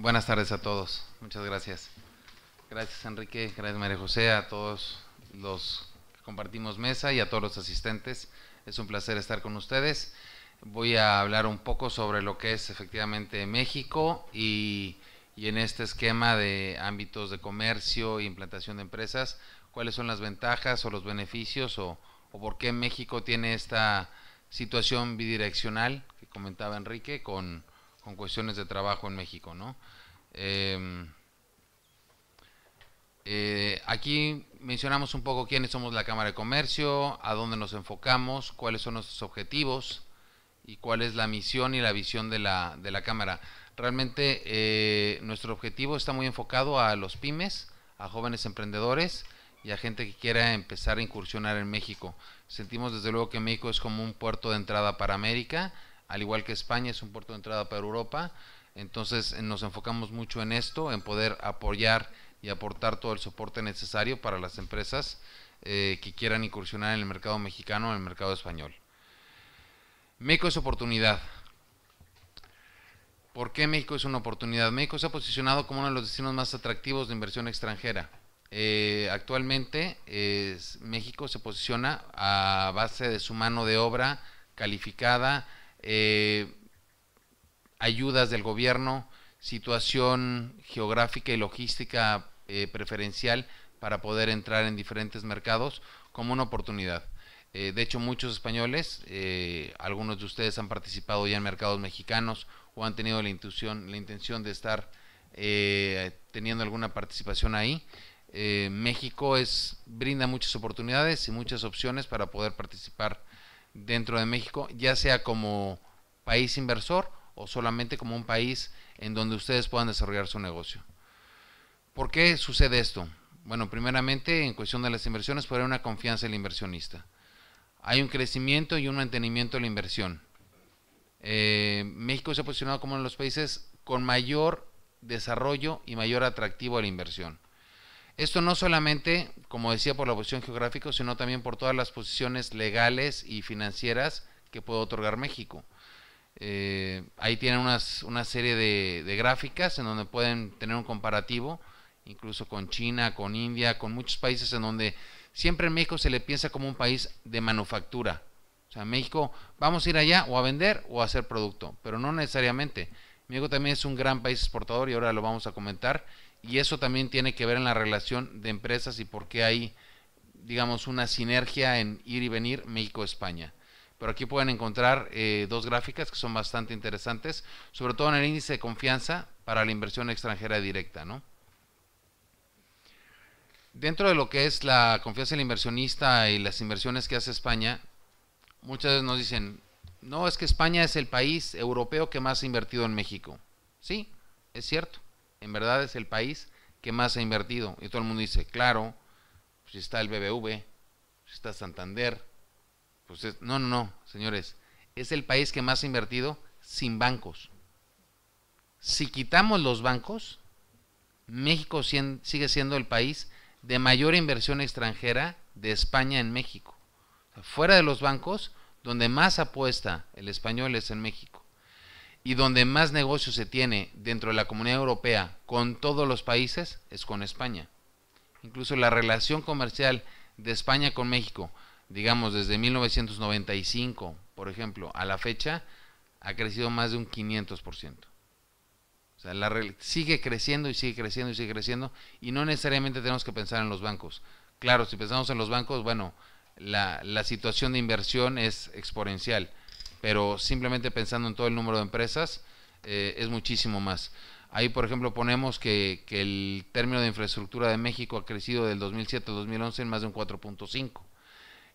Buenas tardes a todos. Muchas gracias. Gracias Enrique, gracias María José, a todos los que compartimos mesa y a todos los asistentes. Es un placer estar con ustedes. Voy a hablar un poco sobre lo que es efectivamente México y, en este esquema de ámbitos de comercio e implantación de empresas, cuáles son las ventajas o los beneficios o, o por qué México tiene esta situación bidireccional que comentaba Enrique con con cuestiones de trabajo en México, ¿no? Em, eh, aquí mencionamos un poco quiénes somos la Cámara de Comercio, a dónde nos enfocamos, cuáles son nuestros objetivos y cuál es la misión y la visión de la, de la Cámara. Realmente eh, nuestro objetivo está muy enfocado a los pymes, a jóvenes emprendedores y a gente que quiera empezar a incursionar en México. Sentimos desde luego que México es como un puerto de entrada para América al igual que España es un puerto de entrada para Europa. Entonces eh, nos enfocamos mucho en esto, en poder apoyar y aportar todo el soporte necesario para las empresas eh, que quieran incursionar en el mercado mexicano o en el mercado español. México es oportunidad. ¿Por qué México es una oportunidad? México se ha posicionado como uno de los destinos más atractivos de inversión extranjera. Eh, actualmente México se posiciona a base de su mano de obra calificada, eh, ayudas del gobierno, situación geográfica y logística eh, preferencial para poder entrar en diferentes mercados como una oportunidad. Eh, de hecho, muchos españoles, algunos de ustedes han participado ya en mercados mexicanos o han tenido la intención, la intención de estar teniendo alguna participación ahí. México es, brinda muchas oportunidades y muchas opciones para poder participar dentro de México, ya sea como país inversor o solamente como un país en donde ustedes puedan desarrollar su negocio. ¿Por qué sucede esto? Bueno, primeramente en cuestión de las inversiones por una confianza del inversionista. Hay un crecimiento y un mantenimiento de la inversión. Eh, México se ha posicionado como uno de los países con mayor desarrollo y mayor atractivo a la inversión. Esto no solamente, como decía, por la posición geográfica, sino también por todas las posiciones legales y financieras que puede otorgar México. Eh, ahí tienen una serie de, de, gráficas en donde pueden tener un comparativo, incluso con China, con India, con muchos países en donde siempre en México se le piensa como un país de manufactura. O sea, México, vamos a ir allá o a vender o a hacer producto, pero no necesariamente. México también es un gran país exportador y ahora lo vamos a comentar y eso también tiene que ver en la relación de empresas y por qué hay, digamos, una sinergia en ir y venir México-España. Pero aquí pueden encontrar eh, dos gráficas que son bastante interesantes, sobre todo en el índice de confianza para la inversión extranjera directa, ¿no? Dentro de lo que es la confianza del inversionista y las inversiones que hace España, muchas veces nos dicen, no, es que España es el país europeo que más ha invertido en México. Sí, es cierto en verdad es el país que más ha invertido. Y todo el mundo dice, claro, pues, si está el BBV, si está Santander, pues no, no, no, señores, es el país que más ha invertido sin bancos. Si quitamos los bancos, México sigue siendo el país de mayor inversión extranjera de España en México. Fuera de los bancos, donde más apuesta el español es en México y donde más negocio se tiene dentro de la Comunidad Europea con todos los países es con España. Incluso la relación comercial de España con México, digamos desde 1995, por ejemplo, a la fecha, ha crecido más de un 500%. O sea, la sigue creciendo y sigue creciendo y sigue creciendo y no necesariamente tenemos que pensar en los bancos. Claro, si pensamos en los bancos, bueno, la, la situación de inversión es exponencial, pero simplemente pensando en todo el número de empresas, eh, es muchísimo más. Ahí, por ejemplo, ponemos que, el término de infraestructura de México ha crecido del 2007 al 2011 en más de un 4.5.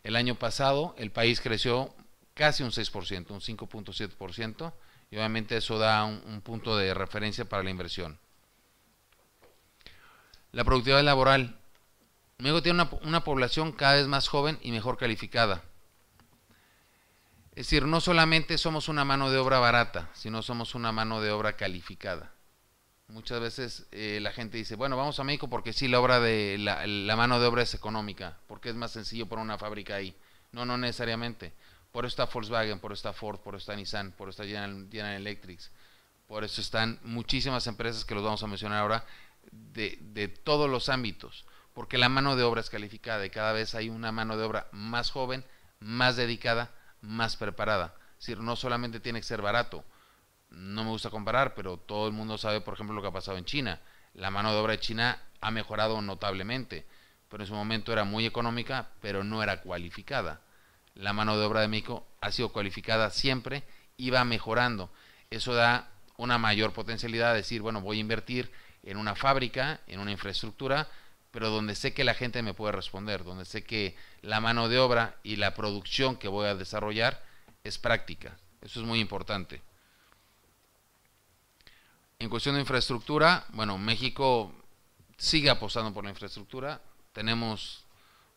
El año pasado el país creció casi un 6%, un 5.7%, y obviamente eso da un, punto de referencia para la inversión. La productividad laboral. México tiene una, población cada vez más joven y mejor calificada. Es decir, no solamente somos una mano de obra barata, sino somos una mano de obra calificada. Muchas veces eh, la gente dice, bueno, vamos a México porque sí, la, obra de, la, mano de obra es económica, porque es más sencillo poner una fábrica ahí. No, no necesariamente. Por eso está Volkswagen, por eso está Ford, por eso está Nissan, por eso está General, Electric. Por eso están muchísimas empresas que los vamos a mencionar ahora de, de todos los ámbitos, porque la mano de obra es calificada y cada vez hay una mano de obra más joven, más dedicada, más preparada. Es decir, no solamente tiene que ser barato. No me gusta comparar, pero todo el mundo sabe, por ejemplo, lo que ha pasado en China. La mano de obra de China ha mejorado notablemente, pero en su momento era muy económica, pero no era cualificada. La mano de obra de México ha sido cualificada siempre y va mejorando. Eso da una mayor potencialidad de decir, bueno, voy a invertir en una fábrica, en una infraestructura, pero donde sé que la gente me puede responder, donde sé que la mano de obra y la producción que voy a desarrollar es práctica. Eso es muy importante. En cuestión de infraestructura, bueno, México sigue apostando por la infraestructura. Tenemos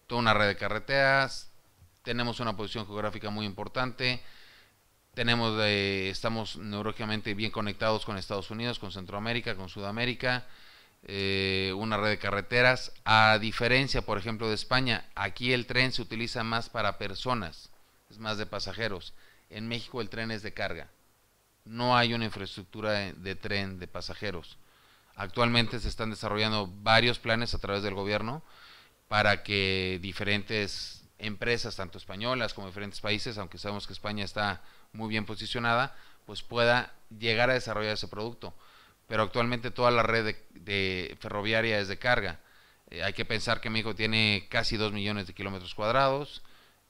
toda una red de carreteras, tenemos una posición geográfica muy importante, estamos neurológicamente bien conectados con Estados Unidos, con Centroamérica, con Sudamérica eh, una red de carreteras. A diferencia, por ejemplo, de España, aquí el tren se utiliza más para personas, es más de pasajeros. En México el tren es de carga. No hay una infraestructura de, de tren de pasajeros. Actualmente se están desarrollando varios planes a través del gobierno para que diferentes empresas, tanto españolas como diferentes países, aunque sabemos que España está muy bien posicionada, pues pueda llegar a desarrollar ese producto pero actualmente toda la red de, ferroviaria es de carga. Eh, hay que pensar que México tiene casi 2 millones de kilómetros cuadrados,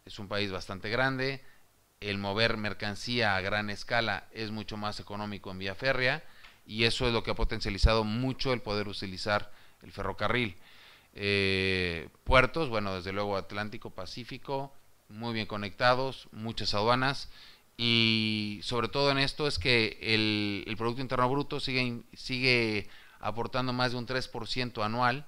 es un país bastante grande, el mover mercancía a gran escala es mucho más económico en vía férrea y eso es lo que ha potencializado mucho el poder utilizar el ferrocarril. Eh, puertos, bueno, desde luego Atlántico, Pacífico, muy bien conectados, muchas aduanas y sobre todo en esto es que el, el Producto Interno Bruto sigue, sigue aportando más de un 3% anual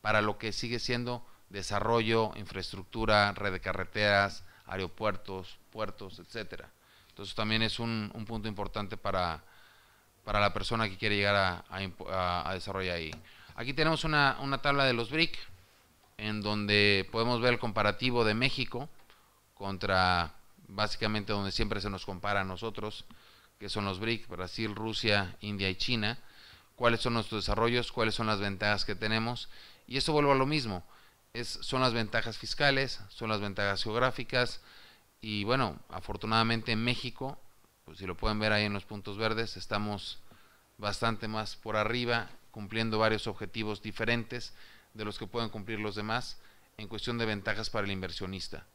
para lo que sigue siendo desarrollo, infraestructura, red de carreteras, aeropuertos, puertos, etcétera. Entonces también es un, punto importante para, la persona que quiere llegar a, a, desarrollar ahí. Aquí tenemos una, una tabla de los BRIC, en donde podemos ver el comparativo de México contra básicamente donde siempre se nos compara a nosotros, que son los BRIC, Brasil, Rusia, India y China, cuáles son nuestros desarrollos, cuáles son las ventajas que tenemos, y eso vuelve a lo mismo, es, son las ventajas fiscales, son las ventajas geográficas, y bueno, afortunadamente en México, pues si lo pueden ver ahí en los puntos verdes, estamos bastante más por arriba, cumpliendo varios objetivos diferentes de los que pueden cumplir los demás en cuestión de ventajas para el inversionista.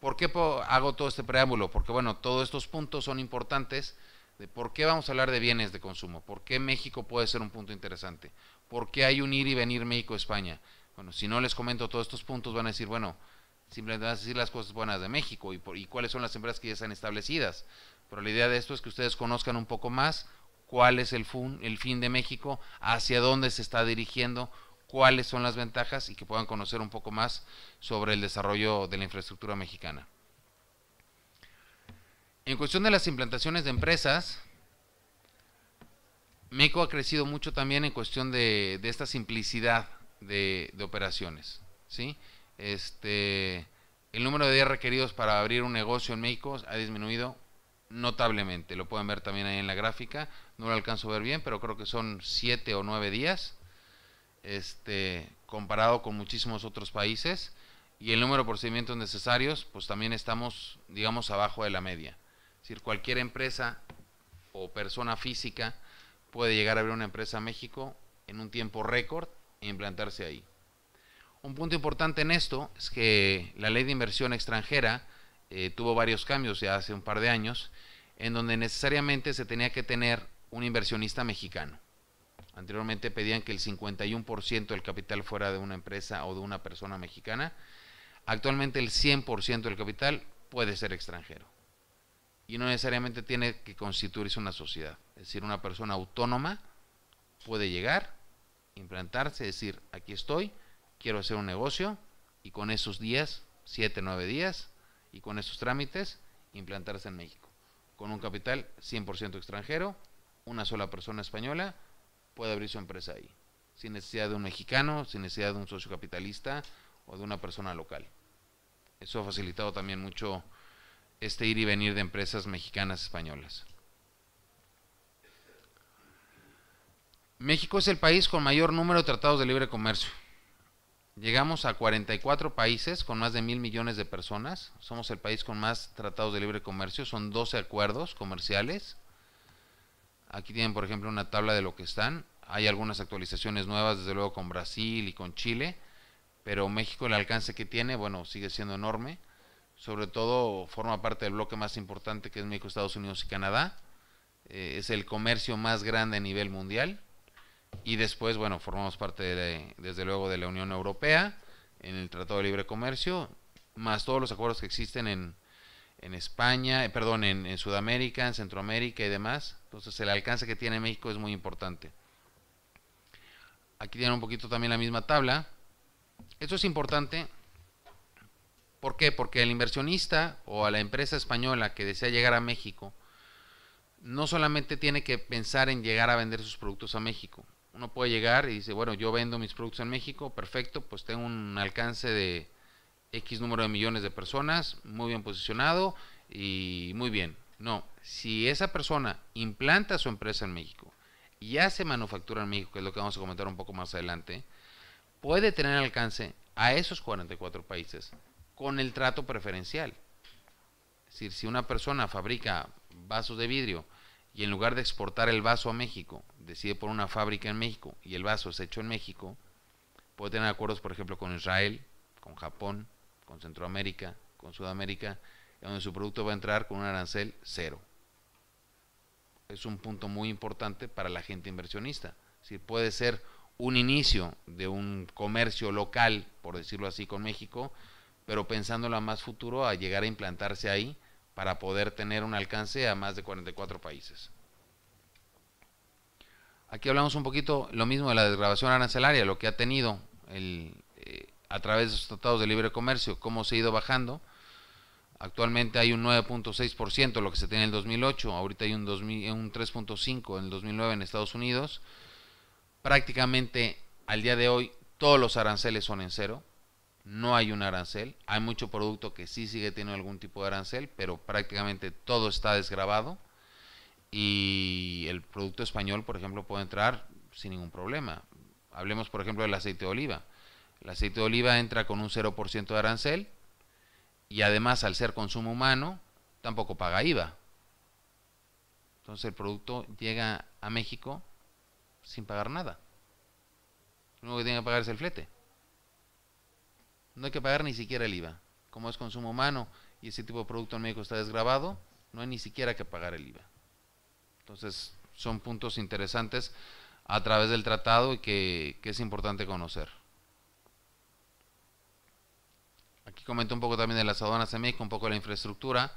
¿Por qué hago todo este preámbulo? Porque bueno, todos estos puntos son importantes de por qué vamos a hablar de bienes de consumo, por qué México puede ser un punto interesante, por qué hay un ir y venir México-España. Bueno, si no les comento todos estos puntos van a decir, bueno, simplemente van a decir las cosas buenas de México y, por, y cuáles son las empresas que ya están establecidas. Pero la idea de esto es que ustedes conozcan un poco más cuál es el, el fin de México, hacia dónde se está dirigiendo, cuáles son las ventajas y que puedan conocer un poco más sobre el desarrollo de la infraestructura mexicana. En cuestión de las implantaciones de empresas, MECO ha crecido mucho también en cuestión de, esta simplicidad de, operaciones. ¿sí? Este, el número de días requeridos para abrir un negocio en México ha disminuido notablemente. Lo pueden ver también ahí en la gráfica. No lo alcanzo a ver bien, pero creo que son 7 o 9 días este, comparado con muchísimos otros países y el número de procedimientos necesarios, pues también estamos, digamos, abajo de la media. Es decir, cualquier empresa o persona física puede llegar a abrir una empresa a México en un tiempo récord e implantarse ahí. Un punto importante en esto es que la ley de inversión extranjera eh, tuvo varios cambios ya hace un par de años, en donde necesariamente se tenía que tener un inversionista mexicano. Anteriormente pedían que el 51% del capital fuera de una empresa o de una persona mexicana. Actualmente el 100% del capital puede ser extranjero. Y no necesariamente tiene que constituirse una sociedad. Es decir, una persona autónoma puede llegar, implantarse, decir, aquí estoy, quiero hacer un negocio y con esos días, 7, 9 días, y con esos trámites, implantarse en México. Con un capital 100% extranjero, una sola persona española puede abrir su empresa ahí, sin necesidad de un mexicano, sin necesidad de un socio capitalista o de una persona local. Eso ha facilitado también mucho este ir y venir de empresas mexicanas españolas. México es el país con mayor número de tratados de libre comercio. Llegamos a 44 países con más de mil millones de personas. Somos el país con más tratados de libre comercio. Son 12 acuerdos comerciales. Aquí tienen, por ejemplo, una tabla de lo que están hay algunas actualizaciones nuevas, desde luego con Brasil y con Chile, pero México el alcance que tiene, bueno, sigue siendo enorme. Sobre todo forma parte del bloque más importante que es México, Estados Unidos y Canadá. Eh, es el comercio más grande a nivel mundial. Y después, bueno, formamos parte desde luego de la Unión Europea en el Tratado de Libre Comercio, más todos los acuerdos que existen en, España, eh, perdón, en Sudamérica, en Centroamérica y demás. Entonces el alcance que tiene México es muy importante. Aquí tienen un poquito también la misma tabla. Esto es importante. ¿Por qué? Porque el inversionista o a la empresa española que desea llegar a México no solamente tiene que pensar en llegar a vender sus productos a México. Uno puede llegar y dice, bueno, yo vendo mis productos en México, perfecto, pues tengo un alcance de X número de millones de personas, muy bien posicionado y muy bien. No, si esa persona implanta su empresa en México, ya se manufactura en México, que es lo que vamos a comentar un poco más adelante, puede tener alcance a esos 44 países con el trato preferencial. Es decir, si una persona fabrica vasos de vidrio y en lugar de exportar el vaso a México, decide poner una fábrica en México y el vaso es hecho en México, puede tener acuerdos, por ejemplo, con Israel, con Japón, con Centroamérica, con Sudamérica, donde su producto va a entrar con un arancel cero es un punto muy importante para la gente inversionista. Si puede ser un inicio de un comercio local, por decirlo así, con México, pero pensándolo a más futuro, a llegar a implantarse ahí para poder tener un alcance a más de 44 países. Aquí hablamos un poquito lo mismo de la desgrabación arancelaria, lo que ha tenido el, eh, a través de los tratados de libre comercio, cómo se ha ido bajando Actualmente hay un 9.6%, lo que se tenía en el 2008, ahorita hay un, 3.5% en el 2009 en Estados Unidos. Prácticamente al día de hoy todos los aranceles son en cero, no hay un arancel, hay mucho producto que sí sigue teniendo algún tipo de arancel, pero prácticamente todo está desgrabado y el producto español, por ejemplo, puede entrar sin ningún problema. Hablemos, por ejemplo, del aceite de oliva. El aceite de oliva entra con un 0% de arancel, y además al ser consumo humano tampoco paga IVA. Entonces el producto llega a México sin pagar nada. Lo único que tiene que pagar es el flete. No hay que pagar ni siquiera el IVA. Como es consumo humano y ese tipo de producto en México está desgrabado, no hay ni siquiera que pagar el IVA. Entonces son puntos interesantes a través del tratado y que, que es importante conocer. Aquí comento un poco también de las aduanas de México, un poco de la infraestructura.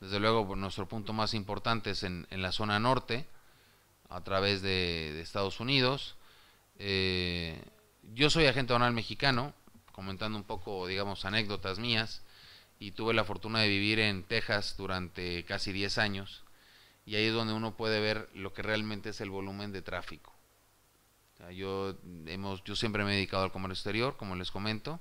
Desde luego, pues, nuestro punto más importante es en, la zona norte, a través de, Estados Unidos. Eh, yo soy agente aduanal mexicano, comentando un poco, digamos, anécdotas mías, y tuve la fortuna de vivir en Texas durante casi 10 años, y ahí es donde uno puede ver lo que realmente es el volumen de tráfico. yo, hemos, yo siempre me he dedicado al comercio exterior, como les comento,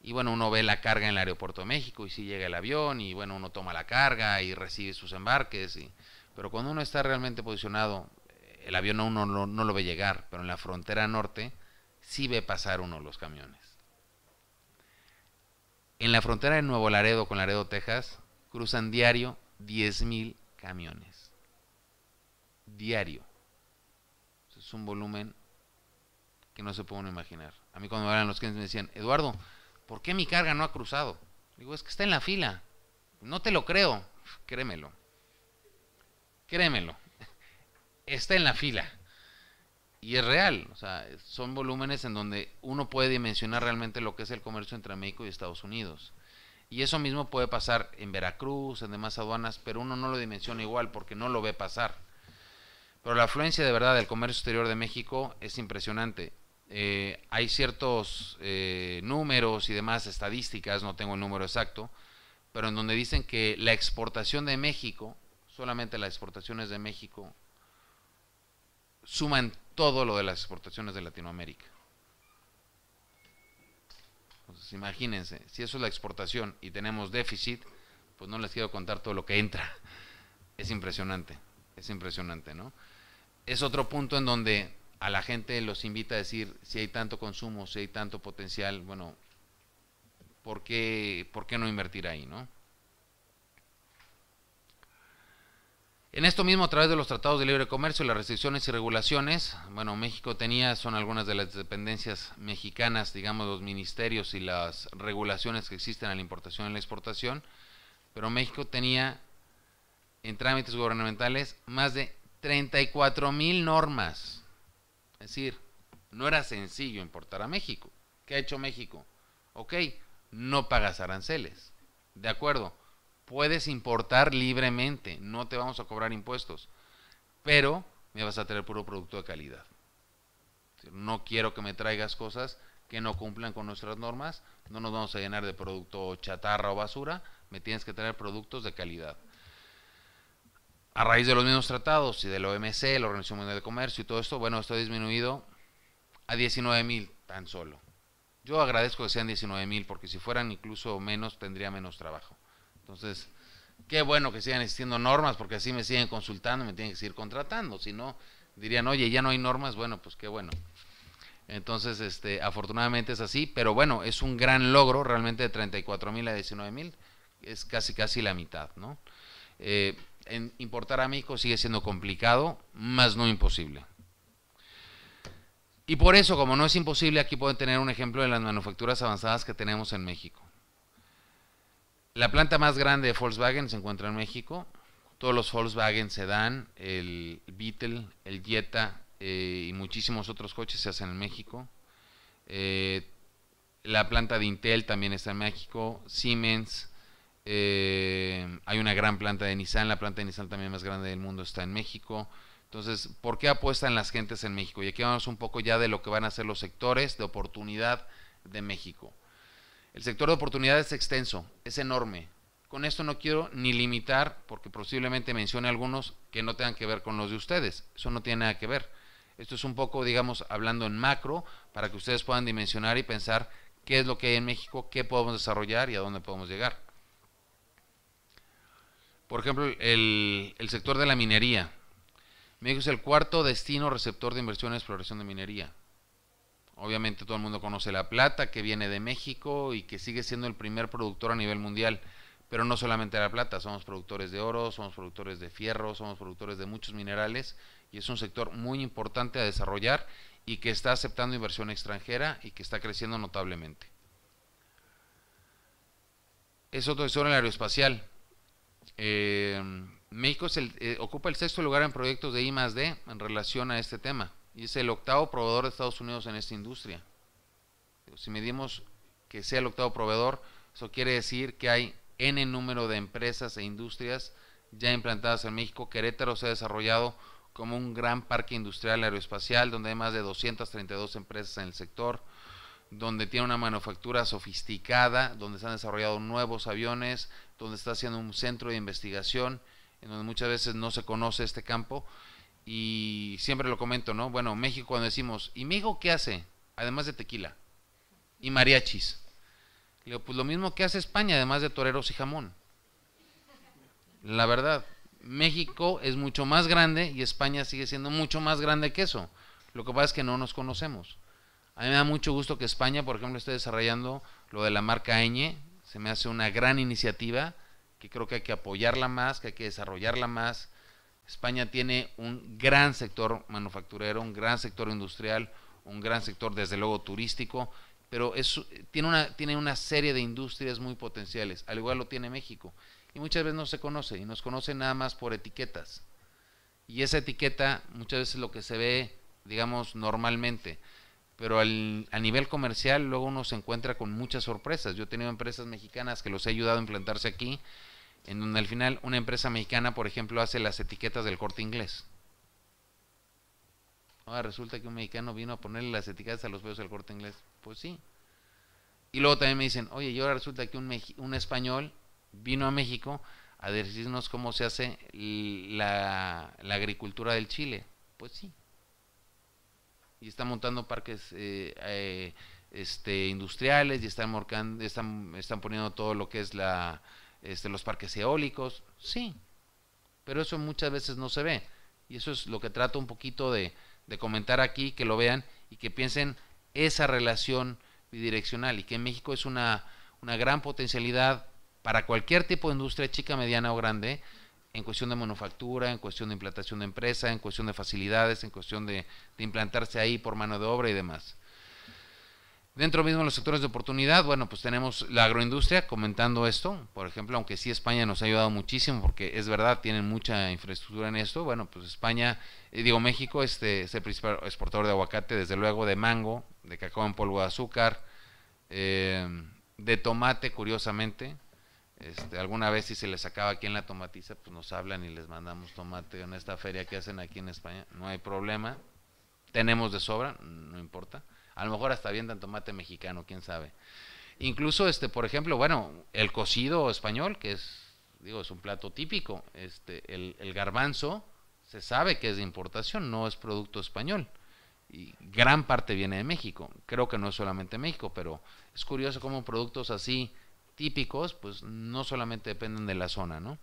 y bueno, uno ve la carga en el aeropuerto de México y si llega el avión y bueno, uno toma la carga y recibe sus embarques. Y, pero cuando uno está realmente posicionado, el avión uno no, lo ve llegar, pero en la frontera norte sí ve pasar uno los camiones. En la frontera de Nuevo Laredo con Laredo, Texas, cruzan diario 10.000 camiones. Diario. es un volumen que no se puede imaginar. A mí cuando me hablan los clientes me decían, Eduardo, ¿por qué mi carga no ha cruzado? Digo, es que está en la fila. No te lo creo. Créemelo. Créemelo. Está en la fila. Y es real. O sea, son volúmenes en donde uno puede dimensionar realmente lo que es el comercio entre México y Estados Unidos. Y eso mismo puede pasar en Veracruz, en demás aduanas, pero uno no lo dimensiona igual porque no lo ve pasar. Pero la afluencia de verdad del comercio exterior de México es impresionante. Eh, hay ciertos eh, números y demás estadísticas, no tengo el número exacto, pero en donde dicen que la exportación de México, solamente las exportaciones de México, suman todo lo de las exportaciones de Latinoamérica. Entonces, imagínense, si eso es la exportación y tenemos déficit, pues no les quiero contar todo lo que entra. Es impresionante, es impresionante, ¿no? Es otro punto en donde a la gente los invita a decir si hay tanto consumo, si hay tanto potencial, bueno, ¿por qué, por qué no invertir ahí, no? En esto mismo, a través de los tratados de libre comercio, las restricciones y regulaciones, bueno, México tenía, son algunas de las dependencias mexicanas, digamos, los ministerios y las regulaciones que existen a la importación y la exportación, pero México tenía en trámites gubernamentales más de 34 mil normas es decir, no era sencillo importar a México. ¿Qué ha hecho México? Ok, no pagas aranceles. De acuerdo, puedes importar libremente, no te vamos a cobrar impuestos, pero me vas a tener puro producto de calidad. No quiero que me traigas cosas que no cumplan con nuestras normas, no nos vamos a llenar de producto chatarra o basura, me tienes que traer productos de calidad. A raíz de los mismos tratados y del OMC, la Organización Mundial de Comercio y todo esto, bueno, esto ha disminuido a 19 mil tan solo. Yo agradezco que sean 19 mil, porque si fueran incluso menos, tendría menos trabajo. Entonces, qué bueno que sigan existiendo normas, porque así me siguen consultando, me tienen que seguir contratando. Si no, dirían, oye, ya no hay normas, bueno, pues qué bueno. Entonces, este, afortunadamente es así, pero bueno, es un gran logro, realmente de 34 mil a 19 mil, es casi casi la mitad, ¿no? Eh, importar a México sigue siendo complicado, más no imposible. Y por eso, como no es imposible, aquí pueden tener un ejemplo de las manufacturas avanzadas que tenemos en México. La planta más grande de Volkswagen se encuentra en México. Todos los Volkswagen se dan, el Beetle, el Jetta eh, y muchísimos otros coches se hacen en México. Eh, la planta de Intel también está en México, Siemens, eh, hay una gran planta de Nissan, la planta de Nissan también más grande del mundo está en México. Entonces, ¿por qué apuestan las gentes en México? Y aquí vamos un poco ya de lo que van a ser los sectores de oportunidad de México. El sector de oportunidad es extenso, es enorme. Con esto no quiero ni limitar, porque posiblemente mencione algunos que no tengan que ver con los de ustedes. Eso no tiene nada que ver. Esto es un poco, digamos, hablando en macro, para que ustedes puedan dimensionar y pensar qué es lo que hay en México, qué podemos desarrollar y a dónde podemos llegar. Por ejemplo, el, sector de la minería. México es el cuarto destino receptor de inversión en exploración de minería. Obviamente todo el mundo conoce la plata que viene de México y que sigue siendo el primer productor a nivel mundial. Pero no solamente la plata, somos productores de oro, somos productores de fierro, somos productores de muchos minerales y es un sector muy importante a desarrollar y que está aceptando inversión extranjera y que está creciendo notablemente. Es otro sector el aeroespacial. Eh, México eh, ocupa el sexto lugar en proyectos de I más D en relación a este tema y es el octavo proveedor de Estados Unidos en esta industria. Si medimos que sea el octavo proveedor, eso quiere decir que hay N número de empresas e industrias ya implantadas en México. Querétaro se ha desarrollado como un gran parque industrial aeroespacial donde hay más de 232 empresas en el sector, donde tiene una manufactura sofisticada, donde se han desarrollado nuevos aviones, donde está haciendo un centro de investigación, en donde muchas veces no se conoce este campo. Y siempre lo comento, ¿no? Bueno, México cuando decimos, ¿y México qué hace? Además de tequila y mariachis. digo, pues lo mismo que hace España, además de toreros y jamón. La verdad, México es mucho más grande y España sigue siendo mucho más grande que eso. Lo que pasa es que no nos conocemos. A mí me da mucho gusto que España, por ejemplo, esté desarrollando lo de la marca Eñe, se me hace una gran iniciativa que creo que hay que apoyarla más, que hay que desarrollarla más. España tiene un gran sector manufacturero, un gran sector industrial, un gran sector desde luego turístico, pero es, tiene, una, tiene una serie de industrias muy potenciales, al igual lo tiene México. Y muchas veces no se conoce, y nos conoce nada más por etiquetas. Y esa etiqueta muchas veces es lo que se ve, digamos, normalmente pero al, a nivel comercial luego uno se encuentra con muchas sorpresas. Yo he tenido empresas mexicanas que los he ayudado a implantarse aquí, en donde al final una empresa mexicana, por ejemplo, hace las etiquetas del corte inglés. Ahora resulta que un mexicano vino a ponerle las etiquetas a los pedos del corte inglés. Pues sí. Y luego también me dicen, oye, y ahora resulta que un, un español vino a México a decirnos cómo se hace la, la agricultura del Chile. Pues sí, y están montando parques eh, eh, este, industriales y están, están, están poniendo todo lo que es la, este, los parques eólicos. Sí, pero eso muchas veces no se ve. Y eso es lo que trato un poquito de, comentar aquí, que lo vean y que piensen esa relación bidireccional y que México es una, una gran potencialidad para cualquier tipo de industria, chica, mediana o grande, en cuestión de manufactura, en cuestión de implantación de empresa, en cuestión de facilidades, en cuestión de, implantarse ahí por mano de obra y demás. Dentro mismo de los sectores de oportunidad, bueno, pues tenemos la agroindustria comentando esto, por ejemplo, aunque sí España nos ha ayudado muchísimo, porque es verdad, tienen mucha infraestructura en esto, bueno, pues España, eh, digo México, este, es el principal exportador de aguacate, desde luego de mango, de cacao en polvo de azúcar, eh, de tomate, curiosamente, este, alguna vez si se les acaba aquí en la tomatiza, pues nos hablan y les mandamos tomate en esta feria que hacen aquí en España. No hay problema. Tenemos de sobra, no importa. A lo mejor hasta bien tomate mexicano, quién sabe. Incluso, este, por ejemplo, bueno, el cocido español, que es, digo, es un plato típico. Este, el, el garbanzo se sabe que es de importación, no es producto español. Y gran parte viene de México. Creo que no es solamente México, pero es curioso cómo productos así típicos, pues no solamente dependen de la zona, ¿no?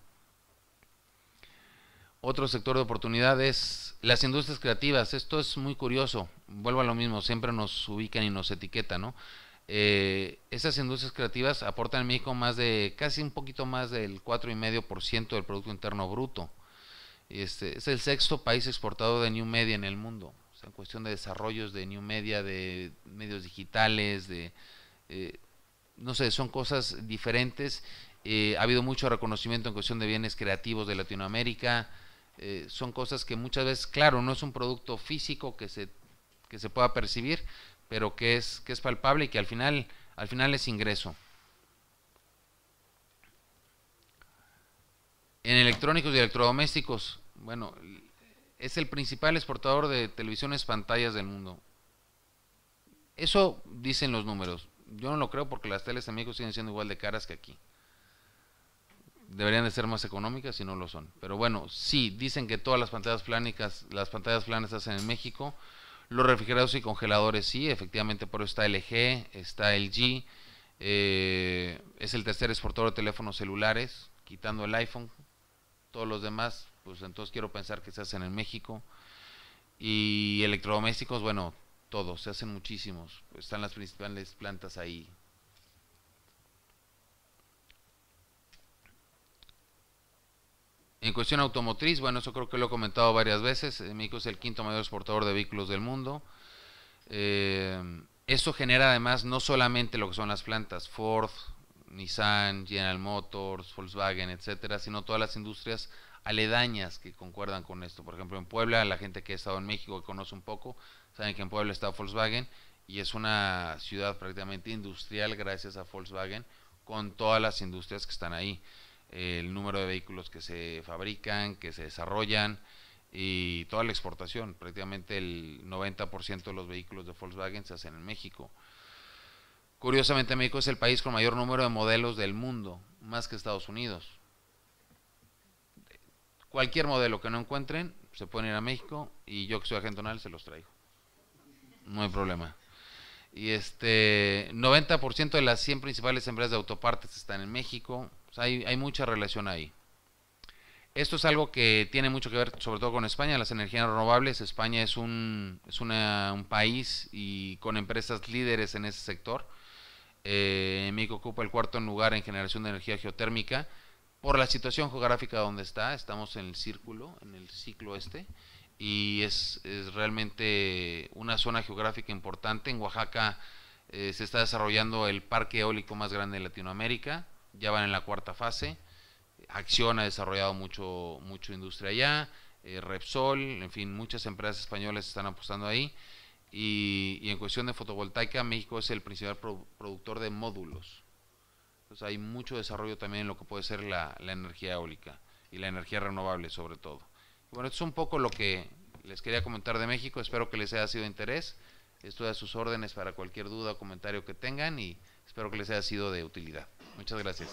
Otro sector de oportunidades es las industrias creativas. Esto es muy curioso. Vuelvo a lo mismo, siempre nos ubican y nos etiquetan, ¿no? Eh, esas industrias creativas aportan a México más de, casi un poquito más del 4,5% del Producto Interno Bruto. Este, es el sexto país exportador de New Media en el mundo. en cuestión de desarrollos de New Media, de medios digitales, de eh, no sé, son cosas diferentes. Eh, ha habido mucho reconocimiento en cuestión de bienes creativos de Latinoamérica. Eh, son cosas que muchas veces, claro, no es un producto físico que se, se pueda percibir, pero que es, que es palpable y que al final, al final es ingreso. En electrónicos y electrodomésticos, bueno, es el principal exportador de televisiones pantallas del mundo. Eso dicen los números. Yo no lo creo porque las teles en México siguen siendo igual de caras que aquí. Deberían de ser más económicas y no lo son. Pero bueno, sí, dicen que todas las pantallas plánicas, las pantallas planas se hacen en México. Los refrigerados y congeladores sí, efectivamente, por eso está LG, está LG. G. Eh, es el tercer exportador de teléfonos celulares, quitando el iPhone. Todos los demás, pues entonces quiero pensar que se hacen en México. Y electrodomésticos, bueno, todos, se hacen muchísimos. Están las principales plantas ahí. En cuestión automotriz, bueno, eso creo que lo he comentado varias veces. Eh, México es el quinto mayor exportador de vehículos del mundo. Eh, eso genera además no solamente lo que son las plantas Ford, Nissan, General Motors, Volkswagen, etcétera, sino todas las industrias aledañas que concuerdan con esto. Por ejemplo, en Puebla, la gente que ha estado en México ...y conoce un poco, saben que en Puebla está Volkswagen y es una ciudad prácticamente industrial gracias a Volkswagen con todas las industrias que están ahí. El número de vehículos que se fabrican, que se desarrollan y toda la exportación. Prácticamente el 90% de los vehículos de Volkswagen se hacen en México. Curiosamente, México es el país con mayor número de modelos del mundo, más que Estados Unidos. Cualquier modelo que no encuentren, se pueden ir a México y yo que soy agente tonal se los traigo. No hay problema. Y este, 90% de las 100 principales empresas de autopartes están en México. hay, mucha relación ahí. Esto es algo que tiene mucho que ver sobre todo con España, las energías renovables. España es un, es un país y con empresas líderes en ese sector. Eh, México ocupa el cuarto lugar en generación de energía geotérmica por la situación geográfica donde está, estamos en el círculo, en el ciclo este, y es, realmente una zona geográfica importante. En Oaxaca eh, se está desarrollando el parque eólico más grande de Latinoamérica, ya van en la cuarta fase. Acción ha desarrollado mucho, mucho industria allá, eh, Repsol, en fin, muchas empresas españolas están apostando ahí. Y, en cuestión de fotovoltaica, México es el principal productor de módulos pues hay mucho desarrollo también en lo que puede ser la, energía eólica y la energía renovable sobre todo. bueno, esto es un poco lo que les quería comentar de México, espero que les haya sido de interés, estoy a sus órdenes para cualquier duda o comentario que tengan y espero que les haya sido de utilidad. Muchas gracias.